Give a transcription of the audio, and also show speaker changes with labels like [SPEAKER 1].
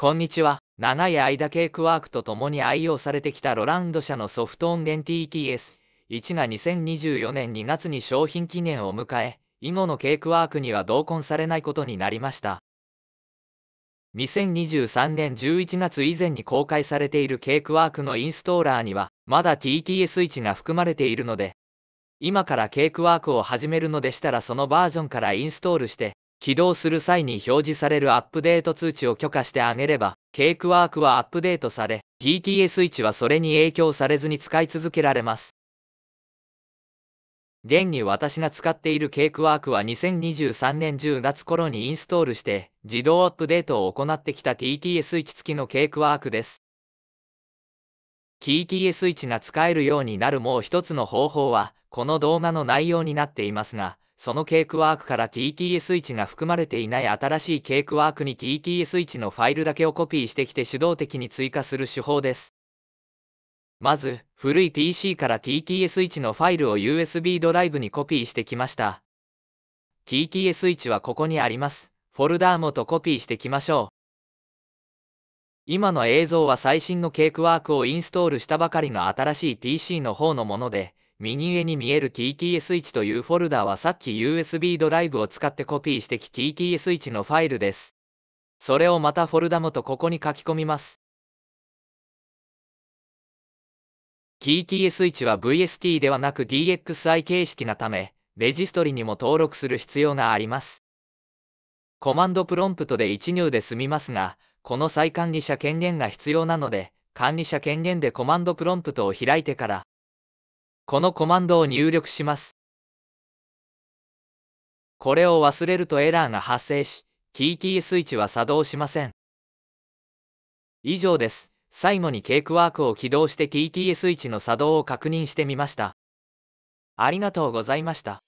[SPEAKER 1] こんにちは。長い間ケークワークと共に愛用されてきたロランド社のソフト音源 TTS1 が2024年2月に商品記念を迎え、以後のケークワークには同梱されないことになりました。2023年11月以前に公開されているケークワークのインストーラーには、まだ TTS1 が含まれているので、今からケークワークを始めるのでしたらそのバージョンからインストールして、起動する際に表示されるアップデート通知を許可してあげれば、ケークワークはアップデートされ、t t s 1はそれに影響されずに使い続けられます。現に私が使っているケークワークは2023年10月頃にインストールして自動アップデートを行ってきた TTS1 付きのケークワークです。TTS1 が使えるようになるもう一つの方法はこの動画の内容になっていますがそのケークワークから TTS1 が含まれていない新しいケークワークに TTS1 のファイルだけをコピーしてきて手動的に追加する手法です。まず、古い PC から TTS1 のファイルを USB ドライブにコピーしてきました。TTS1 はここにあります。フォルダーもとコピーしてきましょう。今の映像は最新のケークワークをインストールしたばかりの新しい PC の方のもので、右上に見える TTS1 というフォルダはさっき USB ドライブを使ってコピーしてき TTS1 のファイルです。それをまたフォルダ元ここに書き込みます。TTS1 は VST ではなく DXI 形式なため、レジストリにも登録する必要があります。コマンドプロンプトで1入で済みますが、この再管理者権限が必要なので、管理者権限でコマンドプロンプトを開いてから、このコマンドを入力します。これを忘れるとエラーが発生し、TT s ースイッチは作動しません。以上です。最後にケークワークを起動して TTS1 の作動を確認してみました。ありがとうございました。